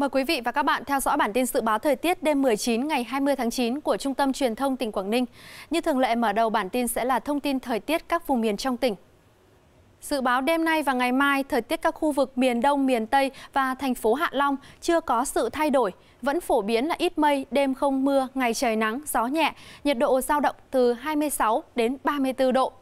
Mời quý vị và các bạn theo dõi bản tin dự báo thời tiết đêm 19 ngày 20 tháng 9 của Trung tâm Truyền thông tỉnh Quảng Ninh. Như thường lệ mở đầu bản tin sẽ là thông tin thời tiết các vùng miền trong tỉnh. Dự báo đêm nay và ngày mai, thời tiết các khu vực miền Đông, miền Tây và thành phố Hạ Long chưa có sự thay đổi. Vẫn phổ biến là ít mây, đêm không mưa, ngày trời nắng, gió nhẹ, nhiệt độ giao động từ 26 đến 34 độ.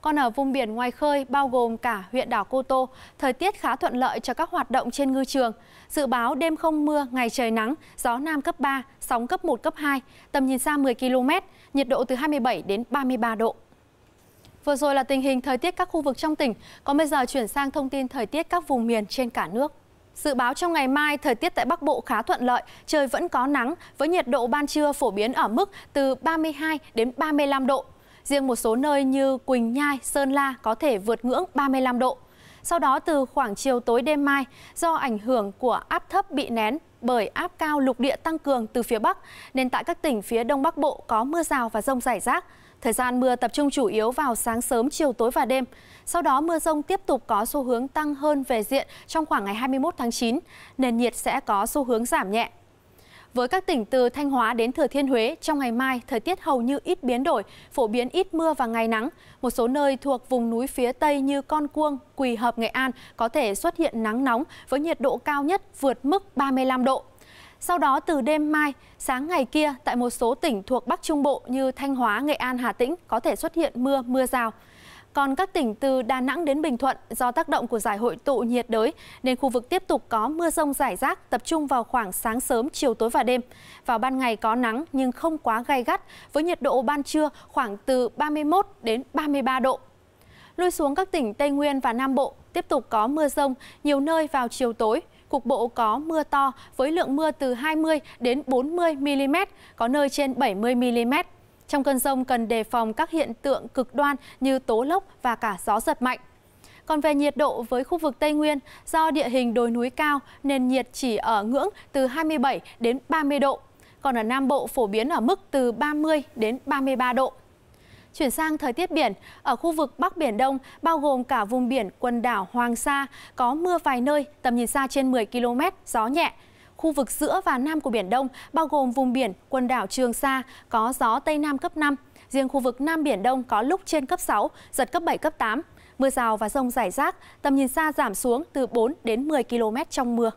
Còn ở vùng biển ngoài khơi bao gồm cả huyện đảo Cô Tô, thời tiết khá thuận lợi cho các hoạt động trên ngư trường. Dự báo đêm không mưa, ngày trời nắng, gió nam cấp 3, sóng cấp 1, cấp 2, tầm nhìn xa 10 km, nhiệt độ từ 27 đến 33 độ. Vừa rồi là tình hình thời tiết các khu vực trong tỉnh, còn bây giờ chuyển sang thông tin thời tiết các vùng miền trên cả nước. Dự báo trong ngày mai, thời tiết tại Bắc Bộ khá thuận lợi, trời vẫn có nắng với nhiệt độ ban trưa phổ biến ở mức từ 32 đến 35 độ, Riêng một số nơi như Quỳnh Nhai, Sơn La có thể vượt ngưỡng 35 độ. Sau đó từ khoảng chiều tối đêm mai, do ảnh hưởng của áp thấp bị nén bởi áp cao lục địa tăng cường từ phía Bắc, nên tại các tỉnh phía Đông Bắc Bộ có mưa rào và rông rải rác. Thời gian mưa tập trung chủ yếu vào sáng sớm, chiều tối và đêm. Sau đó mưa rông tiếp tục có xu hướng tăng hơn về diện trong khoảng ngày 21 tháng 9. Nền nhiệt sẽ có xu hướng giảm nhẹ. Với các tỉnh từ Thanh Hóa đến Thừa Thiên Huế, trong ngày mai, thời tiết hầu như ít biến đổi, phổ biến ít mưa và ngày nắng. Một số nơi thuộc vùng núi phía Tây như Con Cuông, Quỳ Hợp, Nghệ An có thể xuất hiện nắng nóng với nhiệt độ cao nhất vượt mức 35 độ. Sau đó từ đêm mai, sáng ngày kia tại một số tỉnh thuộc Bắc Trung Bộ như Thanh Hóa, Nghệ An, Hà Tĩnh có thể xuất hiện mưa, mưa rào. Còn các tỉnh từ Đà Nẵng đến Bình Thuận do tác động của giải hội tụ nhiệt đới nên khu vực tiếp tục có mưa rông rải rác tập trung vào khoảng sáng sớm, chiều tối và đêm. Vào ban ngày có nắng nhưng không quá gai gắt với nhiệt độ ban trưa khoảng từ 31 đến 33 độ. Lui xuống các tỉnh Tây Nguyên và Nam Bộ tiếp tục có mưa rông nhiều nơi vào chiều tối. Cục bộ có mưa to với lượng mưa từ 20 đến 40 mm, có nơi trên 70 mm. Trong cơn rông cần đề phòng các hiện tượng cực đoan như tố lốc và cả gió giật mạnh. Còn về nhiệt độ với khu vực Tây Nguyên, do địa hình đồi núi cao nên nhiệt chỉ ở ngưỡng từ 27 đến 30 độ. Còn ở Nam Bộ phổ biến ở mức từ 30 đến 33 độ. Chuyển sang thời tiết biển, ở khu vực Bắc Biển Đông, bao gồm cả vùng biển quần đảo Hoàng Sa, có mưa vài nơi, tầm nhìn xa trên 10 km, gió nhẹ khu vực giữa và nam của Biển Đông, bao gồm vùng biển quần đảo Trường Sa, có gió Tây Nam cấp 5. Riêng khu vực Nam Biển Đông có lúc trên cấp 6, giật cấp 7, cấp 8. Mưa rào và rông rải rác, tầm nhìn xa giảm xuống từ 4 đến 10 km trong mưa.